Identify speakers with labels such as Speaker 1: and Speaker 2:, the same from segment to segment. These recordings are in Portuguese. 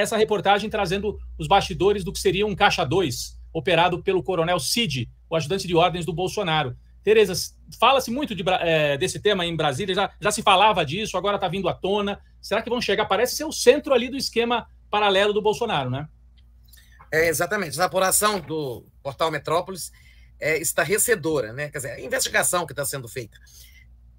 Speaker 1: essa reportagem trazendo os bastidores do que seria um Caixa 2, operado pelo coronel Cid, o ajudante de ordens do Bolsonaro. Tereza, fala-se muito de, é, desse tema em Brasília, já, já se falava disso, agora está vindo à tona. Será que vão chegar? Parece ser o centro ali do esquema
Speaker 2: paralelo do Bolsonaro, né? É, exatamente. A apuração do portal Metrópolis é, estarrecedora, né? Quer dizer, a investigação que está sendo feita.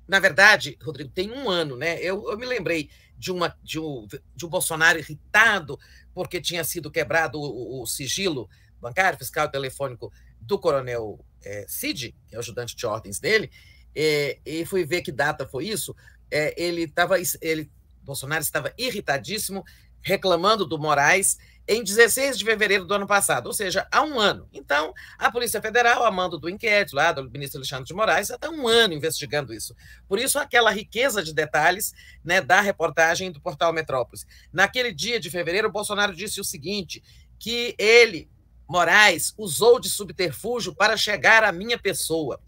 Speaker 2: Na verdade, Rodrigo, tem um ano, né? Eu, eu me lembrei, de, uma, de, um, de um Bolsonaro irritado porque tinha sido quebrado o, o sigilo bancário, fiscal e telefônico do coronel é, Cid, que é o ajudante de ordens dele, é, e fui ver que data foi isso. É, ele estava, ele, Bolsonaro estava irritadíssimo, reclamando do Moraes em 16 de fevereiro do ano passado, ou seja, há um ano. Então, a Polícia Federal, a mando do inquérito lá do ministro Alexandre de Moraes, está um ano investigando isso. Por isso, aquela riqueza de detalhes né, da reportagem do portal Metrópolis. Naquele dia de fevereiro, Bolsonaro disse o seguinte, que ele, Moraes, usou de subterfúgio para chegar à minha pessoa.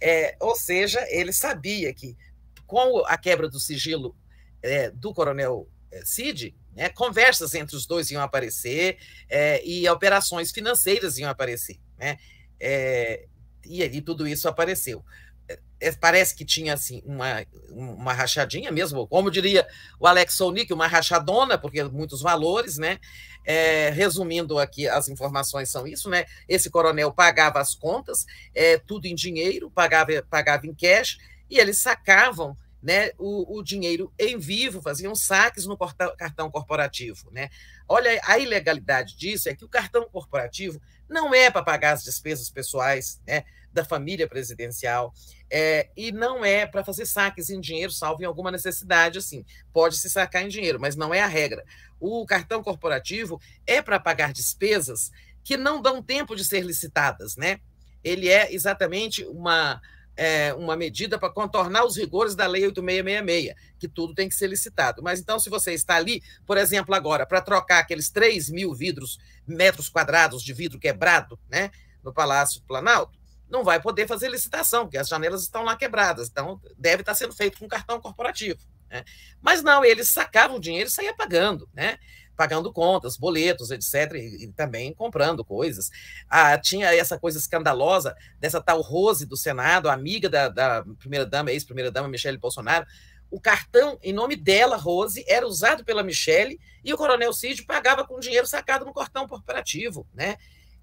Speaker 2: É, ou seja, ele sabia que com a quebra do sigilo é, do coronel é, Cid, né? Conversas entre os dois iam aparecer é, e operações financeiras iam aparecer. Né? É, e ali tudo isso apareceu. É, é, parece que tinha assim uma, uma rachadinha mesmo, como diria o Alex Sonic, uma rachadona, porque é muitos valores, né? É, resumindo aqui, as informações são isso, né? Esse coronel pagava as contas, é, tudo em dinheiro, pagava, pagava em cash, e eles sacavam né, o, o, dinheiro em vivo, faziam saques no cartão corporativo. Né? Olha, a ilegalidade disso é que o cartão corporativo não é para pagar as despesas pessoais né, da família presidencial é, e não é para fazer saques em dinheiro, salvo em alguma necessidade, assim. Pode se sacar em dinheiro, mas não é a regra. O cartão corporativo é para pagar despesas que não dão tempo de ser licitadas, né? Ele é exatamente uma é, uma medida para contornar os rigores da Lei 8666, que tudo tem que ser licitado. Mas então, se você está ali, por exemplo, agora, para trocar aqueles 3 mil vidros, metros quadrados de vidro quebrado, né, no Palácio Planalto, não vai poder fazer licitação, porque as janelas estão lá quebradas. Então, deve estar sendo feito com cartão corporativo. Né? Mas não, eles sacavam o dinheiro e saía pagando, né? pagando contas, boletos, etc., e, e, também comprando coisas. Ah, tinha essa coisa escandalosa dessa tal Rose do Senado, amiga da, da primeira-dama, ex-primeira-dama Michele Bolsonaro. O cartão em nome dela, Rose, era usado pela Michele e o coronel Cid pagava com dinheiro sacado no cartão corporativo, né?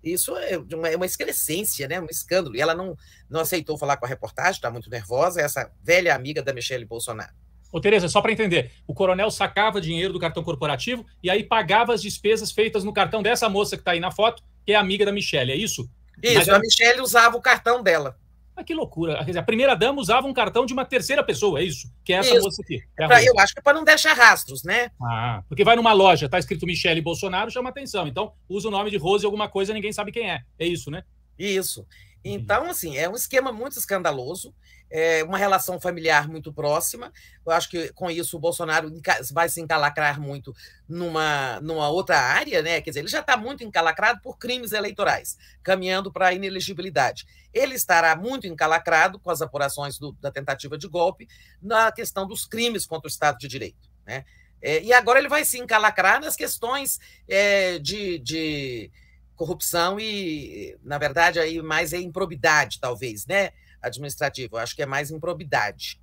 Speaker 2: Isso é uma, é uma excrescência, né? um escândalo. E ela não, não aceitou falar com a reportagem, está muito nervosa, essa velha amiga da Michele Bolsonaro.
Speaker 1: Ô, Tereza, só para entender, o coronel sacava dinheiro do cartão corporativo e aí pagava as despesas feitas no cartão dessa moça que está aí na foto, que é amiga da Michelle, é isso? Isso, Mas, a Michelle usava o cartão dela. Ah, que loucura. A primeira dama usava um cartão de uma terceira pessoa, é isso? Que é essa isso. moça aqui. É pra, eu acho que é para não deixar rastros, né? Ah, porque vai numa loja, tá escrito Michelle Bolsonaro, chama atenção. Então, usa o nome de Rose alguma coisa, ninguém sabe quem é. É isso, né? Isso.
Speaker 2: Então, assim, é um esquema muito escandaloso, é uma relação familiar muito próxima. Eu acho que com isso o Bolsonaro vai se encalacrar muito numa, numa outra área, né? Quer dizer, ele já está muito encalacrado por crimes eleitorais, caminhando para a inelegibilidade. Ele estará muito encalacrado com as apurações do, da tentativa de golpe na questão dos crimes contra o Estado de Direito, né? É, e agora ele vai se encalacrar nas questões é, de, de corrupção e, na verdade, aí mais é improbidade, talvez, né? Administrativa, eu acho que é mais improbidade.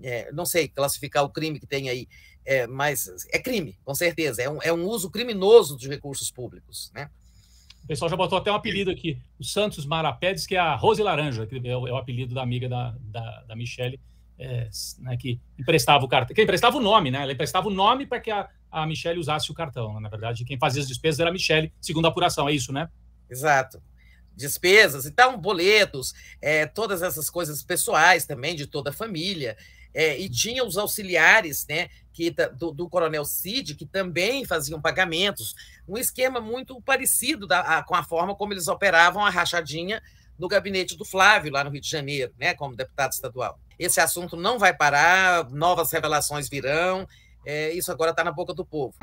Speaker 2: É, não sei classificar o crime que tem aí, é, mas é crime, com certeza. É um, é um uso criminoso de recursos públicos, né?
Speaker 1: O pessoal já botou até um apelido aqui. O Santos Marapé diz que é a Rose Laranja, que é o, é o apelido da amiga da, da, da Michelle, é, né, que emprestava o cartão, que emprestava o nome, né? Ela emprestava o nome para que a, a Michelle usasse o cartão. Né, na
Speaker 2: verdade, quem fazia as despesas era a Michelle, segundo a apuração, é isso, né? Exato. Despesas, então, boletos, é, todas essas coisas pessoais também, de toda a família. É, e uhum. tinha os auxiliares né, que, do, do, coronel Cid, que também faziam pagamentos, um esquema muito parecido da, a, com a forma como eles operavam a rachadinha no gabinete do Flávio, lá no Rio de Janeiro, né, como deputado estadual. Esse assunto não vai parar, novas revelações virão, é, isso agora está na boca do povo.